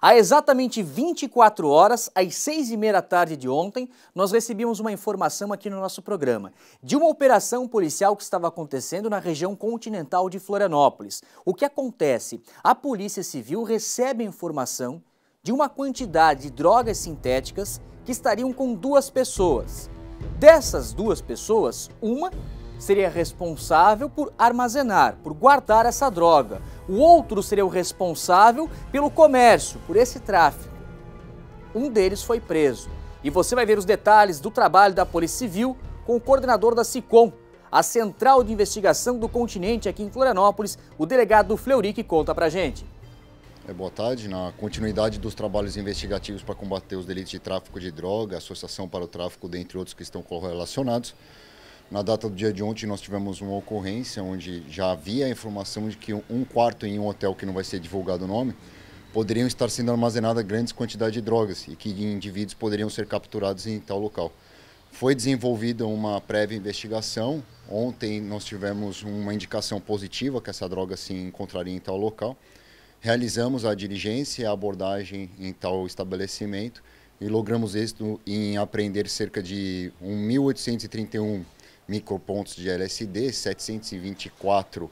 Há exatamente 24 horas, às 6 e meia da tarde de ontem, nós recebíamos uma informação aqui no nosso programa de uma operação policial que estava acontecendo na região continental de Florianópolis. O que acontece? A Polícia Civil recebe a informação de uma quantidade de drogas sintéticas que estariam com duas pessoas. Dessas duas pessoas, uma seria responsável por armazenar, por guardar essa droga. O outro seria o responsável pelo comércio, por esse tráfico. Um deles foi preso. E você vai ver os detalhes do trabalho da Polícia Civil com o coordenador da SICOM, a Central de Investigação do Continente aqui em Florianópolis, o delegado Fleury que conta pra gente. É, boa tarde. Na continuidade dos trabalhos investigativos para combater os delitos de tráfico de droga, associação para o tráfico, dentre outros que estão correlacionados, na data do dia de ontem, nós tivemos uma ocorrência onde já havia a informação de que um quarto em um hotel, que não vai ser divulgado o nome, poderiam estar sendo armazenadas grandes quantidades de drogas e que indivíduos poderiam ser capturados em tal local. Foi desenvolvida uma prévia investigação. Ontem nós tivemos uma indicação positiva que essa droga se encontraria em tal local. Realizamos a diligência e a abordagem em tal estabelecimento e logramos êxito em apreender cerca de 1.831 micropontos de LSD, 724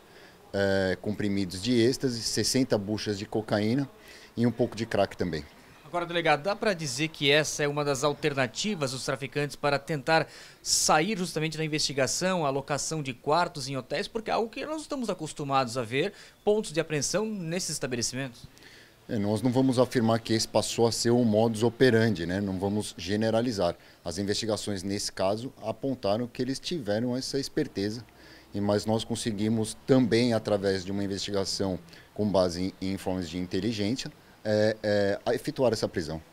é, comprimidos de êxtase, 60 buchas de cocaína e um pouco de crack também. Agora, delegado, dá para dizer que essa é uma das alternativas dos traficantes para tentar sair justamente da investigação, a locação de quartos em hotéis, porque é algo que nós estamos acostumados a ver, pontos de apreensão nesses estabelecimentos? É, nós não vamos afirmar que esse passou a ser um modus operandi, né? não vamos generalizar. As investigações nesse caso apontaram que eles tiveram essa esperteza, mas nós conseguimos também, através de uma investigação com base em, em informes de inteligência, é, é, efetuar essa prisão.